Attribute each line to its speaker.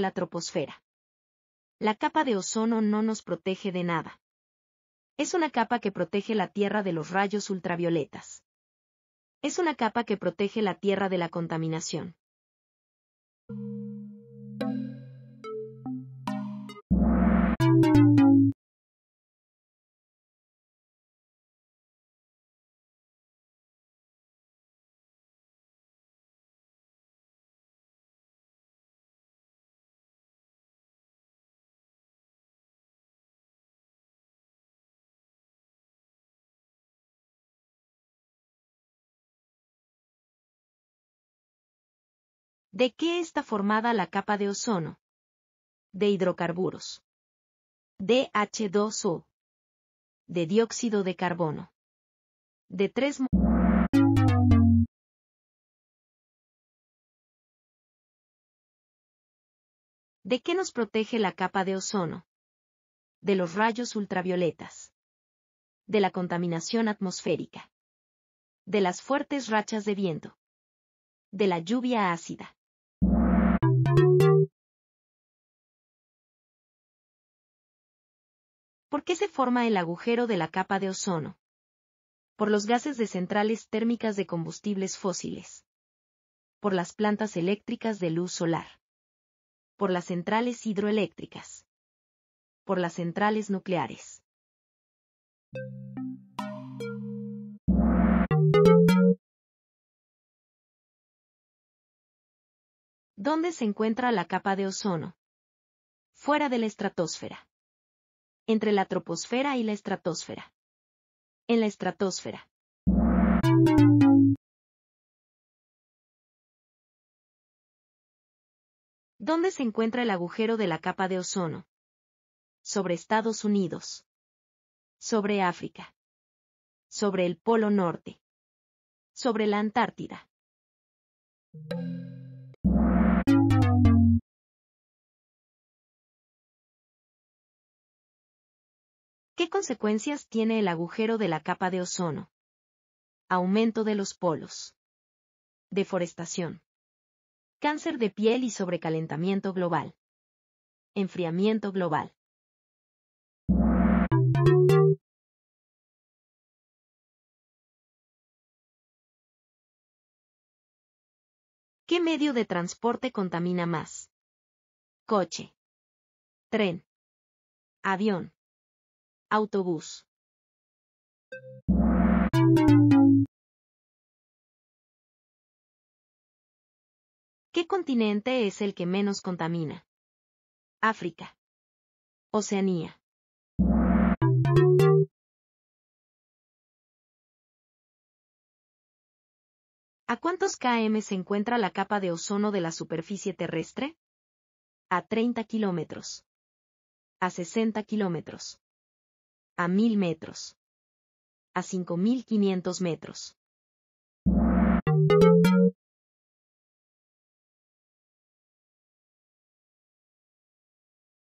Speaker 1: la troposfera. La capa de ozono no nos protege de nada. Es una capa que protege la Tierra de los rayos ultravioletas. Es una capa que protege la Tierra de la contaminación.
Speaker 2: ¿De qué está formada la capa de
Speaker 1: ozono? De hidrocarburos. De H2O. De dióxido de carbono. De tres... ¿De qué nos protege la capa de ozono? De los rayos ultravioletas. De la contaminación atmosférica. De las fuertes rachas de viento. De la lluvia ácida.
Speaker 2: ¿Por qué se forma
Speaker 1: el agujero de la capa de ozono? Por los gases de centrales térmicas de combustibles fósiles. Por las plantas eléctricas de luz solar. Por las centrales hidroeléctricas. Por las centrales nucleares.
Speaker 2: ¿Dónde se encuentra la capa de
Speaker 1: ozono? Fuera de la estratosfera entre la troposfera y la estratosfera. En la estratosfera. ¿Dónde se encuentra el agujero de la capa de ozono? Sobre Estados Unidos. Sobre África. Sobre el Polo Norte. Sobre la Antártida. ¿Qué consecuencias tiene el agujero de la capa de ozono? Aumento de los polos. Deforestación. Cáncer de piel y sobrecalentamiento global. Enfriamiento global.
Speaker 2: ¿Qué medio de transporte contamina más? Coche. Tren. Avión. Autobús. ¿Qué continente es el que menos contamina? África. Oceanía.
Speaker 1: ¿A cuántos km se encuentra la capa de ozono de la superficie terrestre? A 30 kilómetros. A 60 kilómetros a mil metros. A cinco mil quinientos metros.